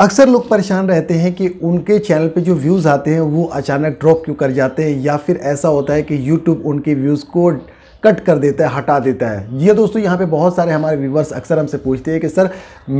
अक्सर लोग परेशान रहते हैं कि उनके चैनल पे जो व्यूज़ आते हैं वो अचानक ड्रॉप क्यों कर जाते हैं या फिर ऐसा होता है कि यूट्यूब उनके व्यूज़ को कट कर देता है हटा देता है ये दोस्तों यहाँ पे बहुत सारे हमारे व्यूवर्स अक्सर हमसे पूछते हैं कि सर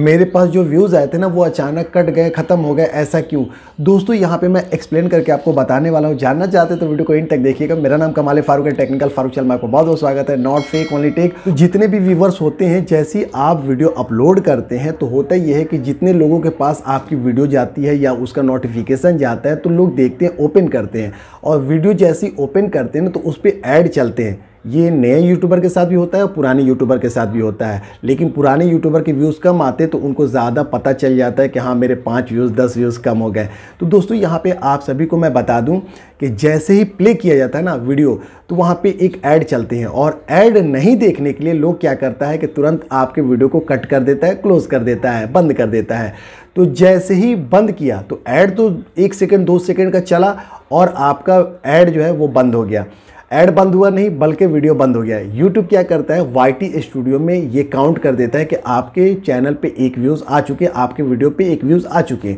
मेरे पास जो व्यूज़ आए थे ना वो अचानक कट गए ख़त्म हो गए ऐसा क्यों दोस्तों यहाँ पे मैं एक्सप्लेन करके आपको बताने वाला हूँ जानना चाहते तो वीडियो को इन तक देखिएगा मेरा नाम कमाले फारूक है टेक्निकल फारूक शर्मा आपको बहुत बहुत स्वागत है नॉट फेक ओनली टेक तो जितने भी व्यूवर्स होते हैं जैसे आप वीडियो अपलोड करते हैं तो होता ही है कि जितने लोगों के पास आपकी वीडियो जाती है या उसका नोटिफिकेशन जाता है तो लोग देखते हैं ओपन करते हैं और वीडियो जैसी ओपन करते हैं ना तो उस पर ऐड चलते हैं ये नए यूट्यूबर के साथ भी होता है और पुराने यूट्यूबर के साथ भी होता है लेकिन पुराने यूट्यूबर के व्यूज़ कम आते तो उनको ज़्यादा पता चल जाता है कि हाँ मेरे पाँच व्यूज़ दस व्यूज़ कम हो गए तो दोस्तों यहाँ पे आप सभी को मैं बता दूँ कि जैसे ही प्ले किया जाता है ना वीडियो तो वहाँ पर एक ऐड चलते हैं और ऐड नहीं देखने के लिए लोग क्या करता है कि तुरंत आपके वीडियो को कट कर देता है क्लोज़ कर देता है बंद कर देता है तो जैसे ही बंद किया तो ऐड तो एक सेकेंड दो सेकेंड का चला और आपका ऐड जो है वो बंद हो गया ऐड बंद हुआ नहीं बल्कि वीडियो बंद हो गया है यूट्यूब क्या करता है वाई स्टूडियो में ये काउंट कर देता है कि आपके चैनल पे एक व्यूज़ आ चुके आपके वीडियो पे एक व्यूज़ आ चुके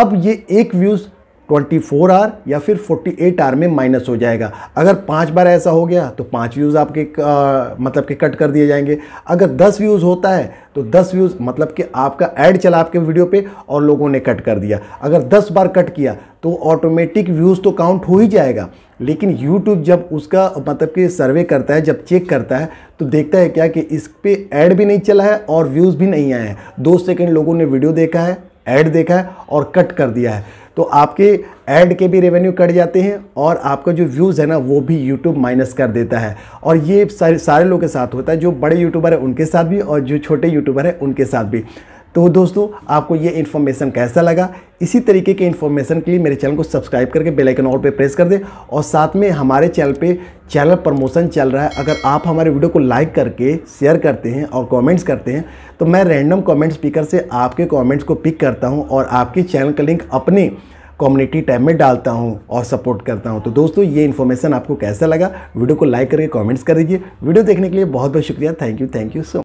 अब ये एक व्यूज़ फोर आर या फिर 48 आर में माइनस हो जाएगा अगर पाँच बार ऐसा हो गया तो पाँच व्यूज़ आपके आ, मतलब कि कट कर दिए जाएंगे अगर 10 व्यूज़ होता है तो 10 व्यूज़ मतलब कि आपका ऐड चला आपके वीडियो पे और लोगों ने कट कर दिया अगर 10 बार कट किया तो ऑटोमेटिक व्यूज़ तो काउंट हो ही जाएगा लेकिन यूट्यूब जब उसका मतलब कि सर्वे करता है जब चेक करता है तो देखता है क्या कि इस पर ऐड भी नहीं चला है और व्यूज़ भी नहीं आए हैं दो सेकेंड लोगों ने वीडियो देखा है ऐड देखा है और कट कर दिया है तो आपके ऐड के भी रेवेन्यू कट जाते हैं और आपका जो व्यूज़ है ना वो भी यूट्यूब माइनस कर देता है और ये सारे सारे लोगों के साथ होता है जो बड़े यूट्यूबर हैं उनके साथ भी और जो छोटे यूट्यूबर हैं उनके साथ भी तो दोस्तों आपको ये इन्फॉर्मेशन कैसा लगा इसी तरीके के इन्फॉर्मेशन के लिए मेरे चैनल को सब्सक्राइब करके बेल आइकन ऑल पे प्रेस कर दें और साथ में हमारे चैनल पे चैनल प्रमोशन चल रहा है अगर आप हमारे वीडियो को लाइक करके शेयर करते हैं और कमेंट्स करते हैं तो मैं रैंडम कमेंट स्पीकर से आपके कॉमेंट्स को पिक करता हूँ और आपके चैनल का लिंक अपने कम्युनिटी टैब में डालता हूँ और सपोर्ट करता हूँ तो दोस्तों ये इन्फॉर्मेशन आपको कैसा लगा वीडियो को लाइक करके कॉमेंट्स कर दीजिए वीडियो देखने के लिए बहुत बहुत शुक्रिया thank you thank you so